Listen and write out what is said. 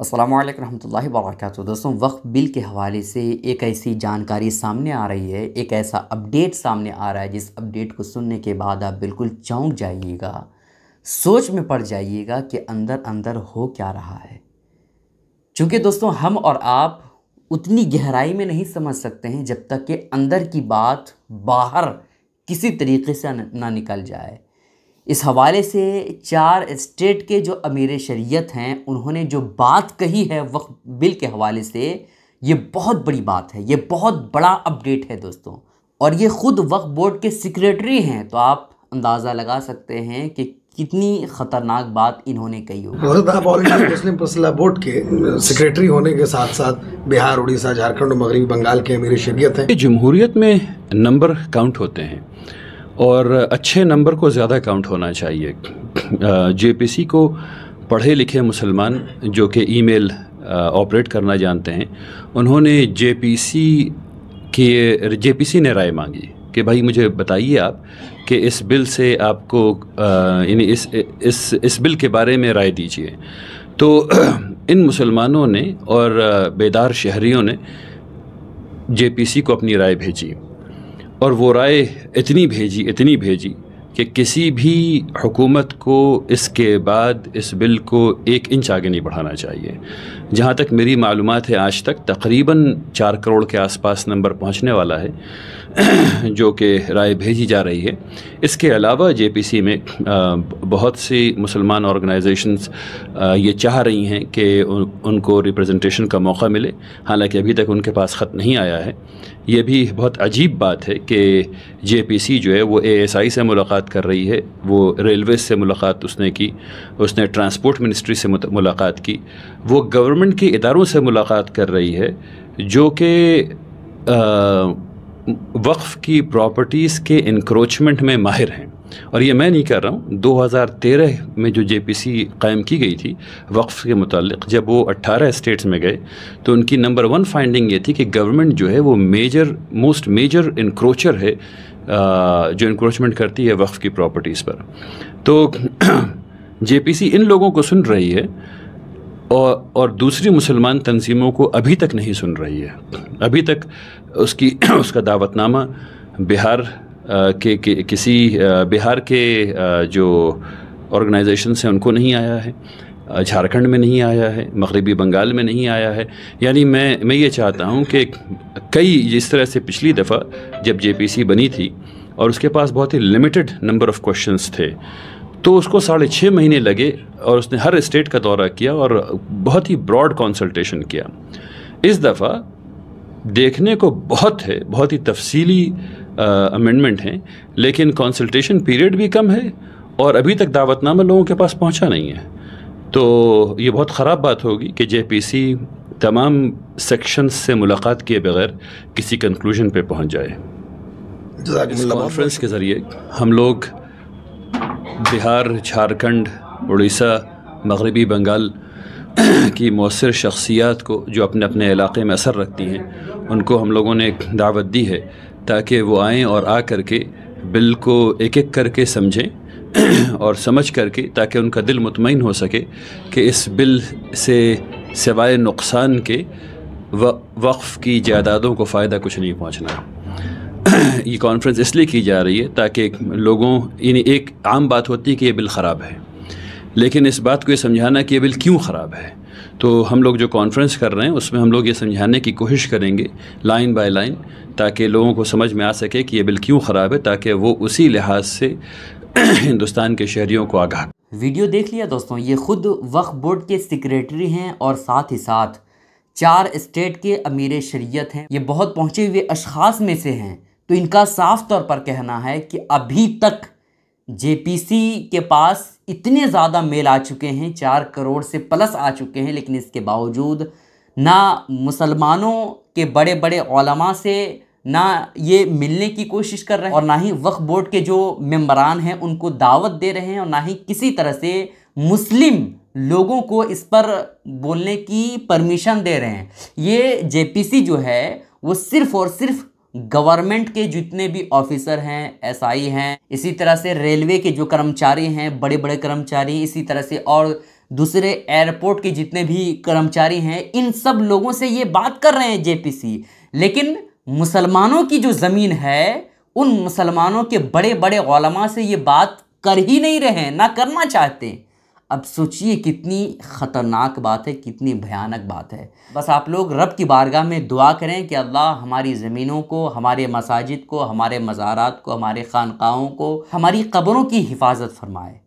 असलम रहमतुल्लाहि वरकत दोस्तों वक्फ बिल के हवाले से एक ऐसी जानकारी सामने आ रही है एक ऐसा अपडेट सामने आ रहा है जिस अपडेट को सुनने के बाद आप बिल्कुल चौंक जाइएगा सोच में पड़ जाइएगा कि अंदर अंदर हो क्या रहा है चूँकि दोस्तों हम और आप उतनी गहराई में नहीं समझ सकते हैं जब तक कि अंदर की बात बाहर किसी तरीके से ना निकल जाए इस हवाले से चार स्टेट के जो अमीर शरीयत हैं उन्होंने जो बात कही है वक्त बिल के हवाले से ये बहुत बड़ी बात है ये बहुत बड़ा अपडेट है दोस्तों और ये ख़ुद वक्फ बोर्ड के सेक्रेटरी हैं तो आप अंदाज़ा लगा सकते हैं कि कितनी खतरनाक बात इन्होंने कही होगी मुस्लिम पसला बोर्ड के सेक्रेटरी होने के साथ साथ बिहार उड़ीसा झारखंड और मगरबी बंगाल के अमीर शरीयत हैं जमहूरियत में नंबर काउंट होते हैं और अच्छे नंबर को ज़्यादा काउंट होना चाहिए जे को पढ़े लिखे मुसलमान जो कि ईमेल ऑपरेट करना जानते हैं उन्होंने जे के जे ने राय मांगी कि भाई मुझे बताइए आप कि इस बिल से आपको यानी इस इस इस बिल के बारे में राय दीजिए तो इन मुसलमानों ने और बेदार शहरीों ने जे को अपनी राय भेजी और वो राय इतनी भेजी इतनी भेजी कि किसी भी हुकूमत को इसके बाद इस बिल को एक इंच आगे नहीं बढ़ाना चाहिए जहाँ तक मेरी मालूम है आज तक तकरीबन चार करोड़ के आसपास नंबर पहुँचने वाला है जो कि राय भेजी जा रही है इसके अलावा जे पी सी में बहुत सी मुसलमान ऑर्गेनाइजेशंस ये चाह रही हैं कि उनको रिप्रेजेंटेशन का मौका मिले हालांकि अभी तक उनके पास ख़त नहीं आया है ये भी बहुत अजीब बात है कि जे पी सी जो है वो एस आई से मुलाकात कर रही है वो रेलवे से मुलाकात उसने की उसने ट्रांसपोर्ट मिनिस्ट्री से मुलाकात की वो गवर्नमेंट गवर्नमेंट के इदारों से मुलाकात कर रही है जो कि वक्फ़ की प्रॉपर्टीज़ के इनक्रोचमेंट में माहिर हैं और ये मैं नहीं कर रहा हूँ 2013 में जो जेपीसी कायम की गई थी वक्फ़ के मतलब जब वो 18 स्टेट्स में गए तो उनकी नंबर वन फाइंडिंग ये थी कि गवर्नमेंट जो है वो मेजर मोस्ट मेजर इनक्रोचर है जो इनक्रोचमेंट करती है वक्फ़ की प्रॉपर्टीज़ पर तो जेपीसी इन लोगों को सुन रही है और और दूसरी मुसलमान तनज़ीमों को अभी तक नहीं सुन रही है अभी तक उसकी उसका दावतनामा बिहार आ, के, के किसी आ, बिहार के आ, जो ऑर्गेनाइजेशन से उनको नहीं आया है झारखंड में नहीं आया है मगरबी बंगाल में नहीं आया है यानी मैं मैं ये चाहता हूँ कि कई इस तरह से पिछली दफ़ा जब जेपीसी बनी थी और उसके पास बहुत ही लिमिटेड नंबर ऑफ़ क्वेश्चंस थे तो उसको साढ़े छः महीने लगे और उसने हर स्टेट का दौरा किया और बहुत ही ब्रॉड कंसल्टेशन किया इस दफ़ा देखने को बहुत है बहुत ही तफसीली अमेंडमेंट हैं लेकिन कंसल्टेशन पीरियड भी कम है और अभी तक दावतनामा लोगों के पास पहुंचा नहीं है तो ये बहुत ख़राब बात होगी कि जे तमाम सेक्शन से मुलाकात किए बगैर किसी कंक्लूजन पर पहुँच जाए कॉन्फ्रेंस के ज़रिए हम लोग बिहार झारखंड उड़ीसा मगरबी बंगाल की मौसर शख्सियात को जो अपने अपने इलाके में असर रखती हैं उनको हम लोगों ने एक दावत दी है ताकि वो आएँ और आ कर के बिल को एक एक करके समझें और समझ करके ताकि उनका दिल मुतमिन हो सके कि इस बिल से सिवाय नुकसान के वक्फ़ की जायदादों को फ़ायदा कुछ नहीं पहुँचना ये कॉन्फ्रेंस इसलिए की जा रही है ताकि लोगों यानी एक आम बात होती है कि ये बिल ख़राब है लेकिन इस बात को ये समझाना कि ये बिल क्यों ख़राब है तो हम लोग जो कॉन्फ्रेंस कर रहे हैं उसमें हम लोग ये समझाने की कोशिश करेंगे लाइन बाय लाइन ताकि लोगों को समझ में आ सके कि ये बिल क्यों ख़राब है ताकि वो उसी लिहाज से हिंदुस्तान के शहरीों को आगाह वीडियो देख लिया दोस्तों ये खुद वक्फ बोर्ड के सेक्रेटरी हैं और साथ ही साथ चार स्टेट के अमीर शरीयत हैं ये बहुत पहुँचे हुए अशखास में से हैं तो इनका साफ तौर पर कहना है कि अभी तक जेपीसी के पास इतने ज़्यादा मेल आ चुके हैं चार करोड़ से प्लस आ चुके हैं लेकिन इसके बावजूद ना मुसलमानों के बड़े बड़े ओलमा से ना ये मिलने की कोशिश कर रहे हैं और ना ही वक्फ बोर्ड के जो मेम्बरान हैं उनको दावत दे रहे हैं और ना ही किसी तरह से मुस्लिम लोगों को इस पर बोलने की परमिशन दे रहे हैं ये जेपीसी जो है वो सिर्फ़ और सिर्फ गवर्नमेंट के जितने भी ऑफिसर हैं एसआई हैं इसी तरह से रेलवे के जो कर्मचारी हैं बड़े बड़े कर्मचारी इसी तरह से और दूसरे एयरपोर्ट के जितने भी कर्मचारी हैं इन सब लोगों से ये बात कर रहे हैं जेपीसी लेकिन मुसलमानों की जो ज़मीन है उन मुसलमानों के बड़े बड़े ओलमा से ये बात कर ही नहीं रहे हैं ना करना चाहते अब सोचिए कितनी ख़तरनाक बात है कितनी भयानक बात है बस आप लोग रब की बारगाह में दुआ करें कि अल्लाह हमारी ज़मीनों को हमारे मसाजिद को हमारे मज़ारात को हमारे ख़ानक़ाहों को हमारी कब्रों की हिफाजत फरमाए